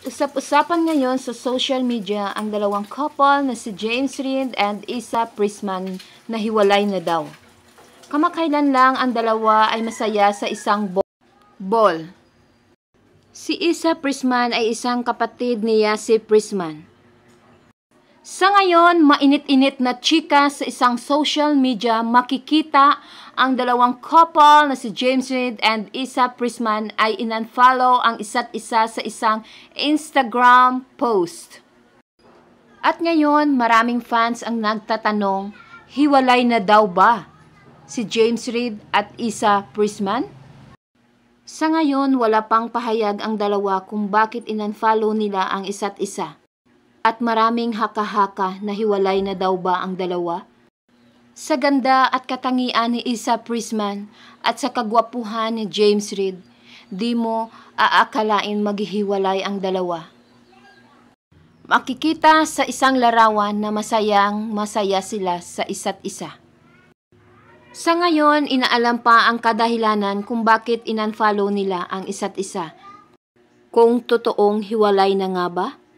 Usap-usapan ngayon sa social media ang dalawang couple na si James Reid and Isa Prisman na hiwalay na daw. Kamakailan lang ang dalawa ay masaya sa isang bo ball. Si Isa Prisman ay isang kapatid ni Yasi Prisman. Sa ngayon, mainit-init na chika sa isang social media makikita ang dalawang couple na si James Reid and Isa Prisman ay inunfollow ang isa't isa sa isang Instagram post. At ngayon, maraming fans ang nagtatanong, hiwalay na daw ba si James Reid at Isa Prisman? Sa ngayon, wala pang pahayag ang dalawa kung bakit inunfollow nila ang isa't isa at maraming haka-haka na hiwalay na daw ba ang dalawa? Sa ganda at katangian ni Isa Prisman at sa kagwapuhan ni James Reed, di mo aakalain maghihiwalay ang dalawa. Makikita sa isang larawan na masayang masaya sila sa isa't isa. Sa ngayon, inaalam pa ang kadahilanan kung bakit inunfollow nila ang isa't isa. Kung totoong hiwalay na nga ba?